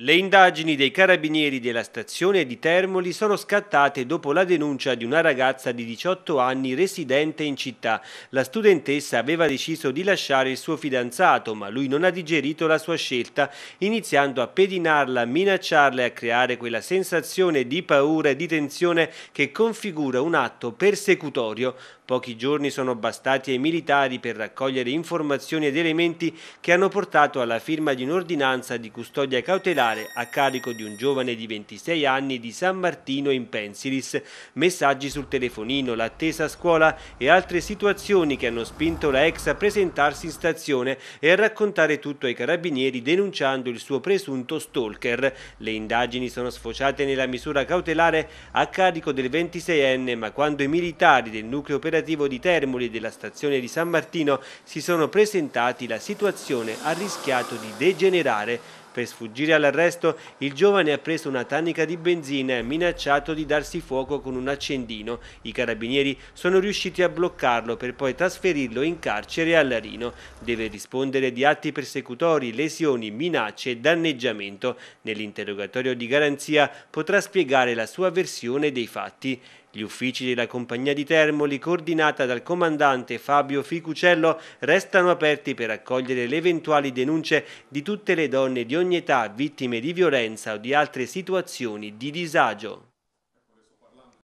Le indagini dei carabinieri della stazione di Termoli sono scattate dopo la denuncia di una ragazza di 18 anni residente in città. La studentessa aveva deciso di lasciare il suo fidanzato, ma lui non ha digerito la sua scelta, iniziando a pedinarla, a minacciarla e a creare quella sensazione di paura e di tensione che configura un atto persecutorio. Pochi giorni sono bastati ai militari per raccogliere informazioni ed elementi che hanno portato alla firma di un'ordinanza di custodia cautelare giudiziale a carico di un giovane di 26 anni di San Martino in Pensilis, messaggi sul telefonino, l'attesa a scuola e altre situazioni che hanno spinto la ex a presentarsi in stazione e a raccontare tutto ai carabinieri denunciando il suo presunto stalker. Le indagini sono sfociate nella misura cautelare a carico del 26enne, ma quando i militari del nucleo operativo di Termoli e della stazione di San Martino si sono presentati la situazione ha rischiato di degenerare per sfuggire all'arresto, il giovane ha preso una tannica di benzina e ha minacciato di darsi fuoco con un accendino. I carabinieri sono riusciti a bloccarlo per poi trasferirlo in carcere a Larino. Deve rispondere di atti persecutori, lesioni, minacce e danneggiamento. Nell'interrogatorio di garanzia potrà spiegare la sua versione dei fatti. Gli uffici della compagnia di Termoli, coordinata dal comandante Fabio Ficucello, restano aperti per accogliere le eventuali denunce di tutte le donne di ogni età vittime di violenza o di altre situazioni di disagio.